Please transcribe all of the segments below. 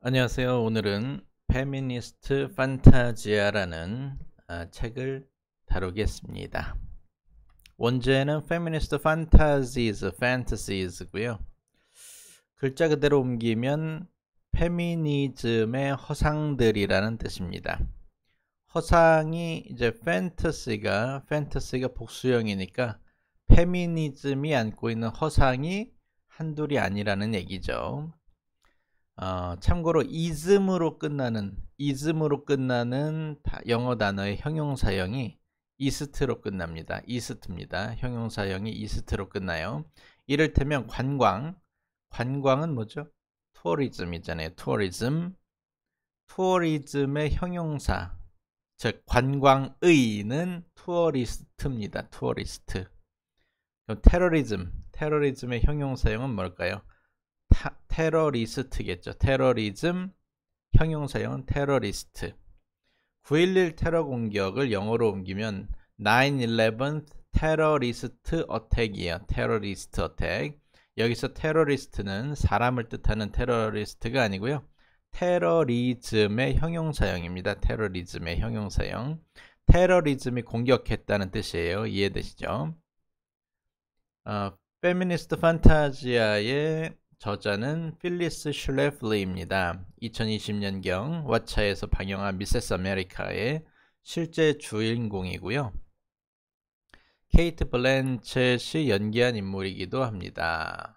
안녕하세요. 오늘은 페미니스트 판타지아라는 아, 책을 다루겠습니다. 원제는 페미니스트 판타지즈, 판타시즈고요 글자 그대로 옮기면 페미니즘의 허상들이라는 뜻입니다. 허상이 이제 팬터시가 팬터시가 복수형이니까 페미니즘이 안고 있는 허상이 한둘이 아니라는 얘기죠. 어, 참고로 이즘으로 끝나는 이즘으로 끝나는 영어 단어의 형용사형이 이스트로 끝납니다. 이스트입니다. 형용사형이 이스트로 끝나요. 이를테면 관광, 관광은 뭐죠? 투어리즘이잖아요. 투어리즘, 투어리즘의 형용사, 즉 관광의는 투어리스트입니다. 투어리스트. 그럼 테러리즘, 테러리즘의 형용사형은 뭘까요? 타, 테러리스트겠죠. 테러리즘 형용사형은 테러리스트. 9.11 테러 공격을 영어로 옮기면 9-11 테러리스트 어택이에요. 테러리스트 어택. 여기서 테러리스트는 사람을 뜻하는 테러리스트가 아니고요. 테러리즘의 형용사형입니다. 테러리즘의 형용사형. 테러리즘이 공격했다는 뜻이에요. 이해되시죠? 어, 페미니스트 판타지아의 저자는 필리스 슐레플리입니다. 2020년경 왓챠에서 방영한 미세스 아메리카의 실제 주인공이고요. 케이트 블랜쳇이 연기한 인물이기도 합니다.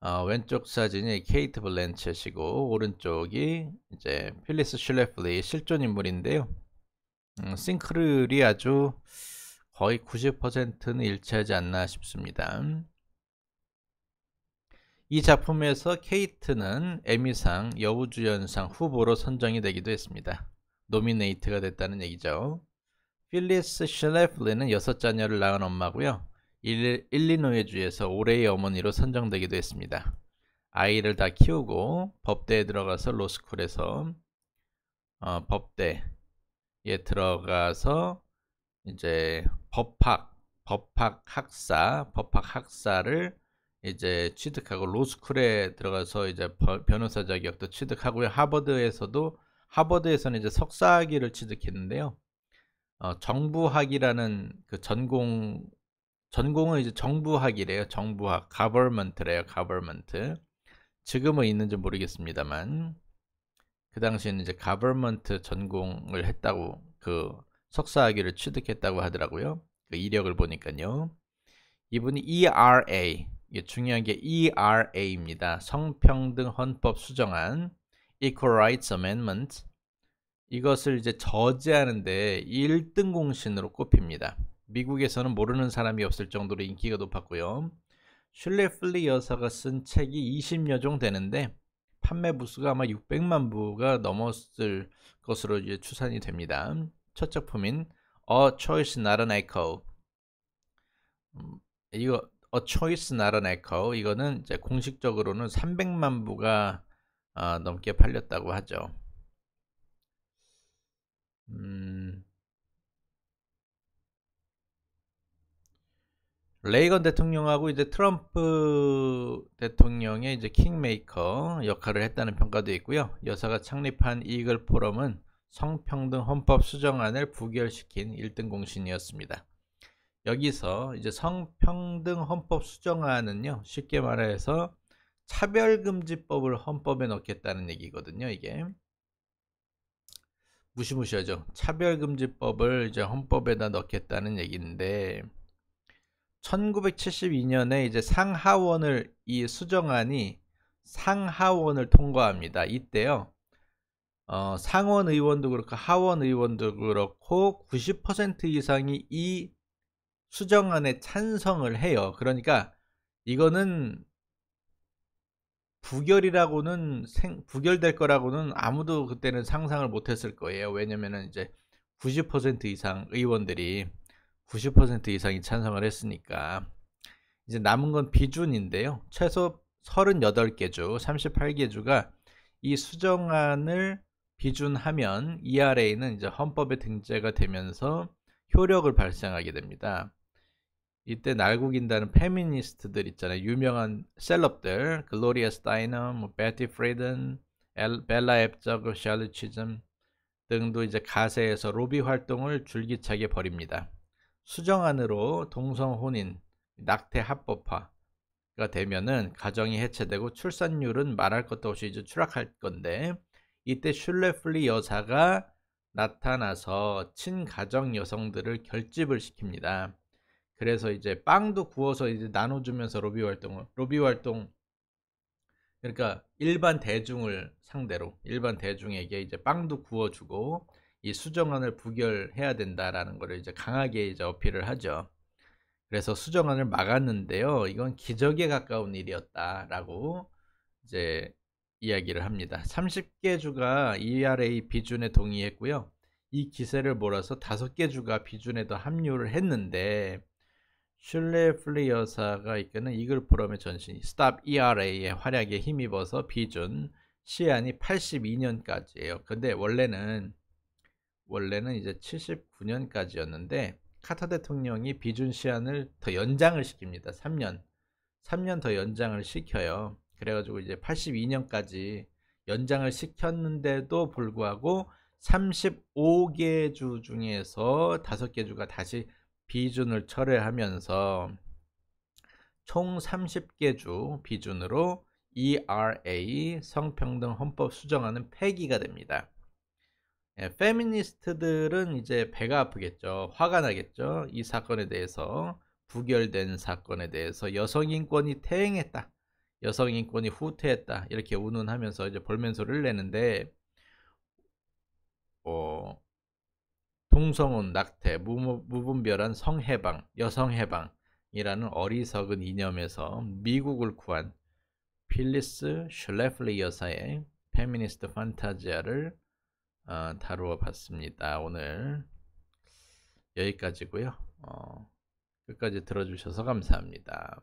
어, 왼쪽 사진이 케이트 블랜쳇이고 오른쪽이 이제 필리스 슐레플리 실존 인물인데요. 음, 싱크를이 아주 거의 90%는 일치하지 않나 싶습니다. 이 작품에서 케이트는 에미상 여우주연상 후보로 선정이 되기도 했습니다. 노미네이트가 됐다는 얘기죠. 필리스 슐레플리는 여섯 자녀를 낳은 엄마고요. 일, 리노이주에서 올해의 어머니로 선정되기도 했습니다. 아이를 다 키우고 법대에 들어가서 로스쿨에서 어, 법대에 들어가서 이제 법학, 법학 학사, 법학 학사를 이제 취득하고 로스쿨에 들어가서 이제 변호사 자격도 취득하고 하버드에서도 하버드에서는 이제 석사학위를 취득했는데요. 어, 정부학이라는 그 전공 전공은 이제 정부학이래요. 정부학, 가버먼트래요. 가버먼트. 지금은 있는지 모르겠습니다만 그 당시에는 이제 가버먼트 전공을 했다고 그 석사학위를 취득했다고 하더라고요. 그 이력을 보니까요. 이분이 ERA 예, 중요한 게 ERA입니다. 성평등 헌법 수정안 Equal Rights Amendment 이것을 이제 저지하는데 1등 공신으로 꼽힙니다. 미국에서는 모르는 사람이 없을 정도로 인기가 높았고요. 슐레플리 여사가 쓴 책이 20여 종 되는데 판매 부수가 아마 600만 부가 넘었을 것으로 이제 추산이 됩니다. 첫 작품인 A Choice Not an Echo 음, 이거 A Choice Not an Echo 이거는 이제 공식적으로는 300만 부가 어, 넘게 팔렸다고 하죠. 음, 레이건 대통령하고 이제 트럼프 대통령의 이제 킹메이커 역할을 했다는 평가도 있고요. 여사가 창립한 이글 포럼은 성평등 헌법 수정안을 부결시킨 1등 공신이었습니다. 여기서 이제 성평등 헌법 수정안은요 쉽게 말해서 차별금지법을 헌법에 넣겠다는 얘기거든요 이게 무시무시하죠 차별금지법을 이제 헌법에다 넣겠다는 얘기인데 1972년에 이제 상하원을 이 수정안이 상하원을 통과합니다 이때요 어, 상원 의원도 그렇고 하원 의원도 그렇고 90% 이상이 이 수정안에 찬성을 해요. 그러니까 이거는 부결이라고는 생, 부결될 거라고는 아무도 그때는 상상을 못했을 거예요. 왜냐면은 이제 90% 이상 의원들이 90% 이상이 찬성을 했으니까 이제 남은 건 비준인데요. 최소 38개 주, 38개 주가 이 수정안을 비준하면 ERA는 이제 헌법에 등재가 되면서 효력을 발생하게 됩니다. 이때 날고긴다는 페미니스트들 있잖아요. 유명한 셀럽들, 글로리아 그 스타이너, 뭐 베티 프리든, 엘, 벨라 앱저그, 샬리 치즘 등도 이제 가세에서 로비 활동을 줄기차게 벌입니다. 수정안으로 동성혼인, 낙태 합법화가 되면은 가정이 해체되고 출산율은 말할 것도 없이 이제 추락할 건데 이때 슐레플리 여사가 나타나서 친가정 여성들을 결집을 시킵니다. 그래서 이제 빵도 구워서 이제 나눠주면서 로비 활동을 로비 활동 그러니까 일반 대중을 상대로 일반 대중에게 이제 빵도 구워주고 이 수정안을 부결해야 된다라는 거를 이제 강하게 이제 어필을 하죠. 그래서 수정안을 막았는데요. 이건 기적에 가까운 일이었다라고 이제 이야기를 합니다. 30개 주가 ERA 비준에 동의했고요. 이 기세를 몰아서 5개 주가 비준에 도 합류를 했는데 슐레플리 여사가 이끄는 이글 프롬의 전신 스탑 ERA의 활약에 힘입어서 비준 시한이 82년까지예요. 근데 원래는 원래는 이제 79년까지였는데 카타 대통령이 비준 시한을 더 연장을 시킵니다. 3년. 3년 더 연장을 시켜요. 그래가지고 이제 82년까지 연장을 시켰는데도 불구하고 35개 주 중에서 5개 주가 다시 비준을 철회하면서 총 30개 주 비준으로 ERA 성평등 헌법 수정안은 폐기가 됩니다. 예, 페미니스트들은 이제 배가 아프겠죠. 화가 나겠죠. 이 사건에 대해서 부결된 사건에 대해서 여성 인권이 퇴행했다. 여성 인권이 후퇴했다. 이렇게 운운하면서 이제 볼멘 소리를 내는데 동성혼, 낙태, 무, 무분별한 성해방, 여성해방이라는 어리석은 이념에서 미국을 구한 필리스 슐레플리 여사의 페미니스트 판타지아를 어, 다루어 봤습니다. 오늘 여기까지고요. 어, 끝까지 들어주셔서 감사합니다.